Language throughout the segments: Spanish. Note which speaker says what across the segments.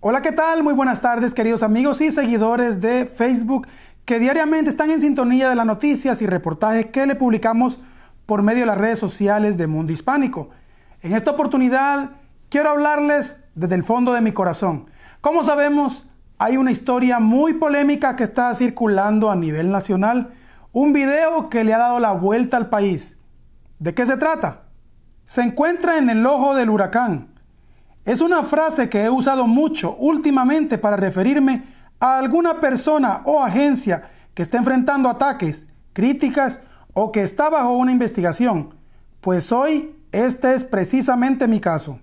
Speaker 1: Hola, ¿qué tal? Muy buenas tardes, queridos amigos y seguidores de Facebook que diariamente están en sintonía de las noticias y reportajes que le publicamos por medio de las redes sociales de Mundo Hispánico. En esta oportunidad quiero hablarles desde el fondo de mi corazón. Como sabemos, hay una historia muy polémica que está circulando a nivel nacional, un video que le ha dado la vuelta al país. ¿De qué se trata? Se encuentra en el ojo del huracán es una frase que he usado mucho últimamente para referirme a alguna persona o agencia que está enfrentando ataques, críticas o que está bajo una investigación, pues hoy este es precisamente mi caso.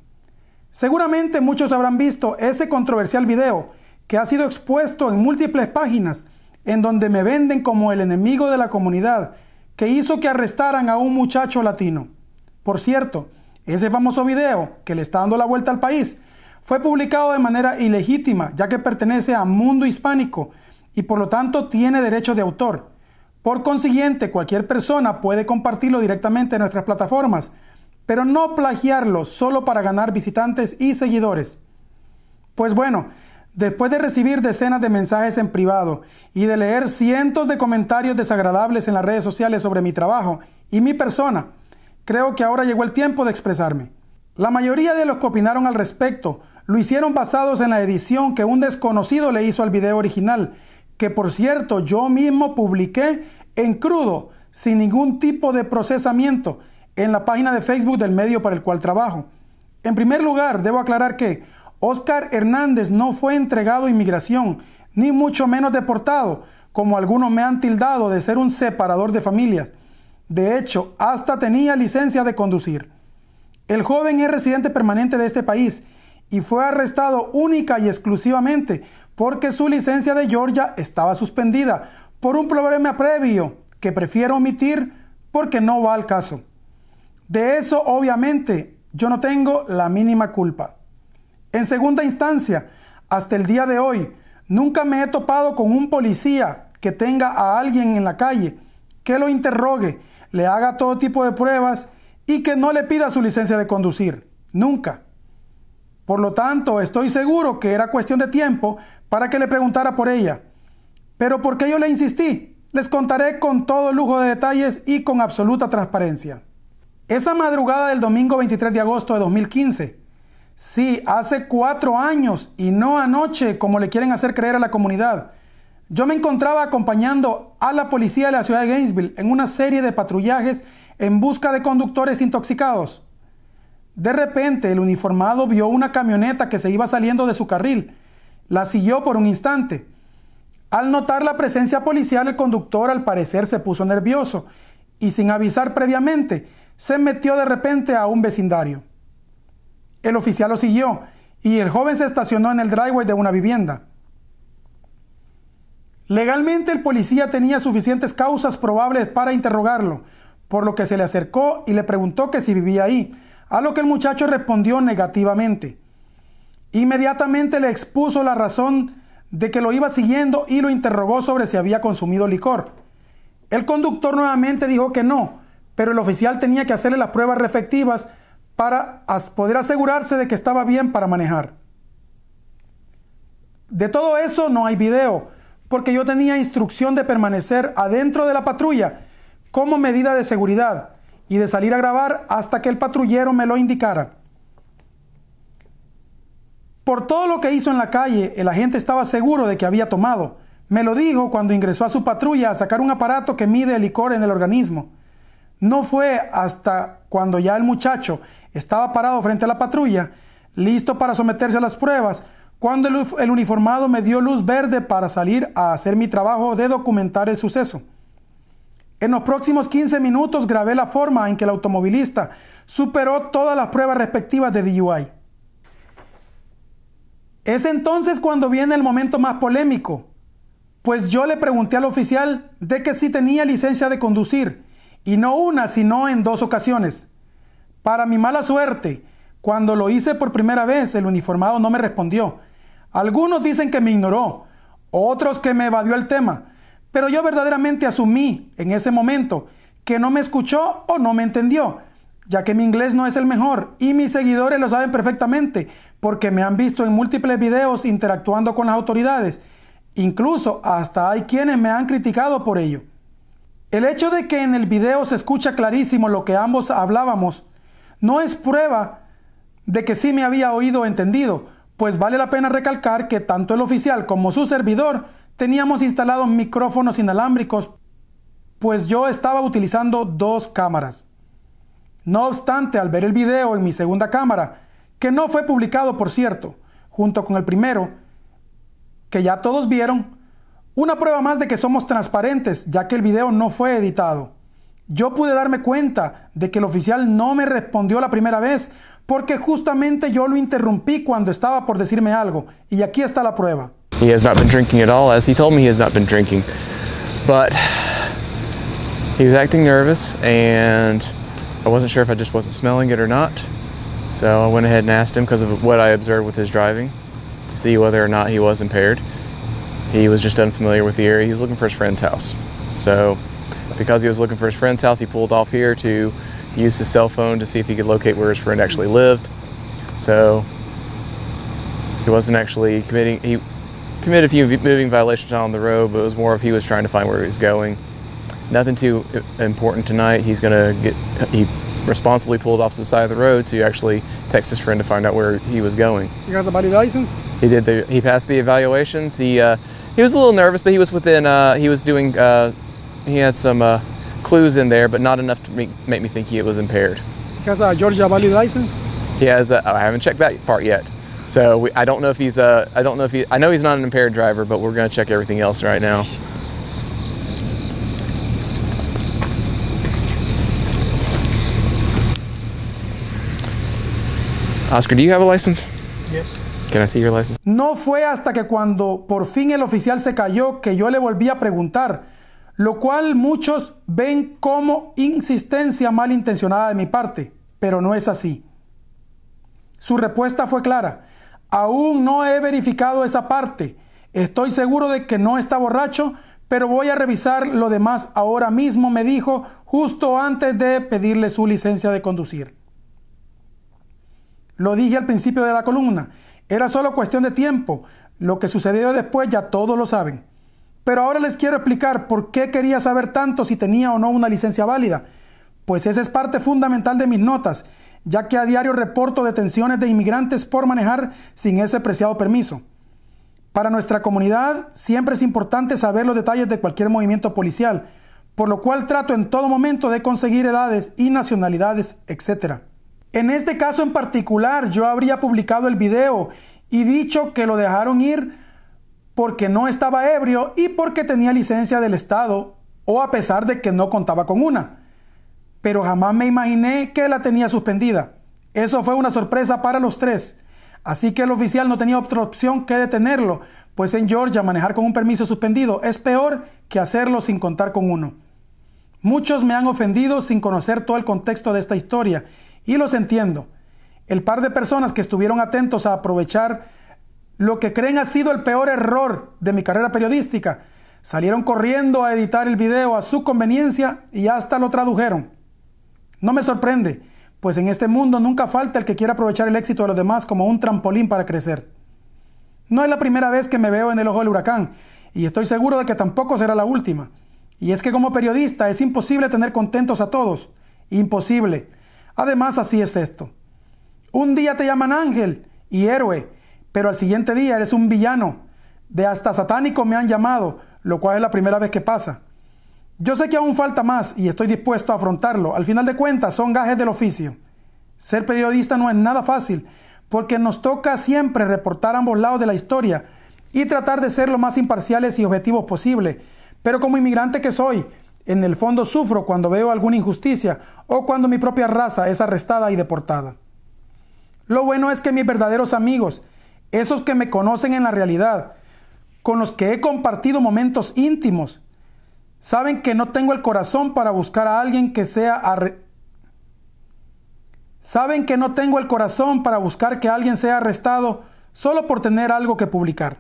Speaker 1: Seguramente muchos habrán visto ese controversial video que ha sido expuesto en múltiples páginas en donde me venden como el enemigo de la comunidad que hizo que arrestaran a un muchacho latino. Por cierto, ese famoso video que le está dando la vuelta al país fue publicado de manera ilegítima ya que pertenece a Mundo Hispánico y por lo tanto tiene derecho de autor. Por consiguiente, cualquier persona puede compartirlo directamente en nuestras plataformas, pero no plagiarlo solo para ganar visitantes y seguidores. Pues bueno, después de recibir decenas de mensajes en privado y de leer cientos de comentarios desagradables en las redes sociales sobre mi trabajo y mi persona, Creo que ahora llegó el tiempo de expresarme. La mayoría de los que opinaron al respecto lo hicieron basados en la edición que un desconocido le hizo al video original, que por cierto yo mismo publiqué en crudo, sin ningún tipo de procesamiento, en la página de Facebook del medio para el cual trabajo. En primer lugar, debo aclarar que Oscar Hernández no fue entregado a inmigración, ni mucho menos deportado, como algunos me han tildado de ser un separador de familias. De hecho, hasta tenía licencia de conducir. El joven es residente permanente de este país y fue arrestado única y exclusivamente porque su licencia de Georgia estaba suspendida por un problema previo que prefiero omitir porque no va al caso. De eso, obviamente, yo no tengo la mínima culpa. En segunda instancia, hasta el día de hoy, nunca me he topado con un policía que tenga a alguien en la calle que lo interrogue le haga todo tipo de pruebas y que no le pida su licencia de conducir. Nunca. Por lo tanto, estoy seguro que era cuestión de tiempo para que le preguntara por ella. Pero porque yo le insistí? Les contaré con todo lujo de detalles y con absoluta transparencia. Esa madrugada del domingo 23 de agosto de 2015, sí, hace cuatro años y no anoche como le quieren hacer creer a la comunidad, yo me encontraba acompañando a la policía de la ciudad de Gainesville en una serie de patrullajes en busca de conductores intoxicados. De repente el uniformado vio una camioneta que se iba saliendo de su carril. La siguió por un instante. Al notar la presencia policial, el conductor al parecer se puso nervioso y sin avisar previamente, se metió de repente a un vecindario. El oficial lo siguió y el joven se estacionó en el driveway de una vivienda. Legalmente el policía tenía suficientes causas probables para interrogarlo, por lo que se le acercó y le preguntó que si vivía ahí, a lo que el muchacho respondió negativamente. Inmediatamente le expuso la razón de que lo iba siguiendo y lo interrogó sobre si había consumido licor. El conductor nuevamente dijo que no, pero el oficial tenía que hacerle las pruebas respectivas para poder asegurarse de que estaba bien para manejar. De todo eso no hay video, porque yo tenía instrucción de permanecer adentro de la patrulla como medida de seguridad y de salir a grabar hasta que el patrullero me lo indicara. Por todo lo que hizo en la calle, el agente estaba seguro de que había tomado. Me lo dijo cuando ingresó a su patrulla a sacar un aparato que mide el licor en el organismo. No fue hasta cuando ya el muchacho estaba parado frente a la patrulla, listo para someterse a las pruebas, cuando el, uniformado me dio luz verde para salir a hacer mi trabajo de documentar el suceso. En los próximos 15 minutos grabé la forma en que el automovilista superó todas las pruebas respectivas de DUI. Es entonces cuando viene el momento más polémico, pues yo le pregunté al oficial de que si tenía licencia de conducir, y no una, sino en dos ocasiones. Para mi mala suerte, cuando lo hice por primera vez, el uniformado no me respondió. Algunos dicen que me ignoró, otros que me evadió el tema, pero yo verdaderamente asumí en ese momento que no me escuchó o no me entendió, ya que mi inglés no es el mejor y mis seguidores lo saben perfectamente porque me han visto en múltiples videos interactuando con las autoridades. Incluso hasta hay quienes me han criticado por ello. El hecho de que en el video se escucha clarísimo lo que ambos hablábamos no es prueba de que sí me había oído entendido, pues vale la pena recalcar que tanto el oficial como su servidor teníamos instalados micrófonos inalámbricos, pues yo estaba utilizando dos cámaras. No obstante, al ver el video en mi segunda cámara, que no fue publicado por cierto, junto con el primero, que ya todos vieron, una prueba más de que somos transparentes, ya que el video no fue editado. Yo pude darme cuenta de que el oficial no me respondió la primera vez, porque justamente yo lo interrumpí cuando estaba por decirme algo. Y aquí está la prueba.
Speaker 2: He has not been drinking at all, as he told me he has not been drinking. But he was acting nervous, and I wasn't sure if I just wasn't smelling it or not. So I went ahead and asked him because of what I observed with his driving to see whether or not he was impaired. He was just unfamiliar with the area. He was looking for his friend's house. So because he was looking for his friend's house, he pulled off here to used his cell phone to see if he could locate where his friend actually lived. So he wasn't actually committing, he committed a few moving violations on the road, but it was more of he was trying to find where he was going. Nothing too important tonight. He's going to get, he responsibly pulled off to the side of the road to actually text his friend to find out where he was going. You
Speaker 1: got body license?
Speaker 2: He did. The, he passed the evaluations. He uh, he was a little nervous, but he was within. Uh, he was doing. Uh, he had some uh, clues in there, but not enough to make, make me think he was impaired. He
Speaker 1: has a Georgia valid license?
Speaker 2: He has a, oh, I haven't checked that part yet. So we, I don't know if he's a, I don't know if he, I know he's not an impaired driver, but we're going to check everything else right now. Oscar, do you have a license? Yes. Can I see your license?
Speaker 1: No fue hasta que cuando por fin el oficial se cayó que yo le volví a preguntar lo cual muchos ven como insistencia malintencionada de mi parte, pero no es así. Su respuesta fue clara, aún no he verificado esa parte, estoy seguro de que no está borracho, pero voy a revisar lo demás ahora mismo, me dijo justo antes de pedirle su licencia de conducir. Lo dije al principio de la columna, era solo cuestión de tiempo, lo que sucedió después ya todos lo saben. Pero ahora les quiero explicar por qué quería saber tanto si tenía o no una licencia válida. Pues esa es parte fundamental de mis notas, ya que a diario reporto detenciones de inmigrantes por manejar sin ese preciado permiso. Para nuestra comunidad siempre es importante saber los detalles de cualquier movimiento policial, por lo cual trato en todo momento de conseguir edades y nacionalidades, etc. En este caso en particular yo habría publicado el video y dicho que lo dejaron ir porque no estaba ebrio y porque tenía licencia del Estado o a pesar de que no contaba con una. Pero jamás me imaginé que la tenía suspendida. Eso fue una sorpresa para los tres. Así que el oficial no tenía otra opción que detenerlo, pues en Georgia manejar con un permiso suspendido es peor que hacerlo sin contar con uno. Muchos me han ofendido sin conocer todo el contexto de esta historia, y los entiendo. El par de personas que estuvieron atentos a aprovechar lo que creen ha sido el peor error de mi carrera periodística. Salieron corriendo a editar el video a su conveniencia y hasta lo tradujeron. No me sorprende, pues en este mundo nunca falta el que quiera aprovechar el éxito de los demás como un trampolín para crecer. No es la primera vez que me veo en el ojo del huracán, y estoy seguro de que tampoco será la última. Y es que como periodista es imposible tener contentos a todos. Imposible. Además, así es esto. Un día te llaman ángel y héroe, pero al siguiente día eres un villano. De hasta satánico me han llamado, lo cual es la primera vez que pasa. Yo sé que aún falta más y estoy dispuesto a afrontarlo. Al final de cuentas, son gajes del oficio. Ser periodista no es nada fácil, porque nos toca siempre reportar ambos lados de la historia y tratar de ser lo más imparciales y objetivos posible. Pero como inmigrante que soy, en el fondo sufro cuando veo alguna injusticia o cuando mi propia raza es arrestada y deportada. Lo bueno es que mis verdaderos amigos, esos que me conocen en la realidad, con los que he compartido momentos íntimos, saben que no tengo el corazón para buscar a alguien que sea saben que no tengo el corazón para buscar que alguien sea arrestado solo por tener algo que publicar.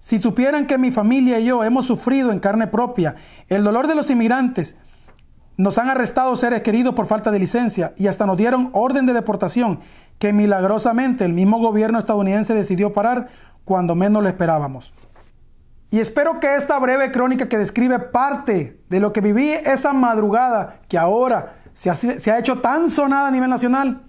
Speaker 1: Si supieran que mi familia y yo hemos sufrido en carne propia el dolor de los inmigrantes, nos han arrestado seres queridos por falta de licencia y hasta nos dieron orden de deportación que milagrosamente el mismo gobierno estadounidense decidió parar cuando menos lo esperábamos. Y espero que esta breve crónica que describe parte de lo que viví esa madrugada que ahora se ha, se ha hecho tan sonada a nivel nacional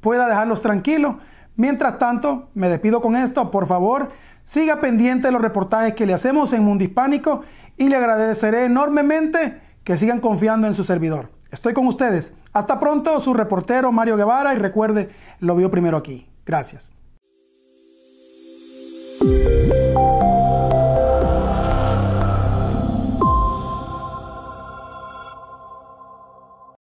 Speaker 1: pueda dejarlos tranquilos. Mientras tanto, me despido con esto. Por favor, siga pendiente de los reportajes que le hacemos en Mundo Hispánico y le agradeceré enormemente que sigan confiando en su servidor. Estoy con ustedes. Hasta pronto, su reportero Mario Guevara y recuerde, lo vio primero aquí. Gracias.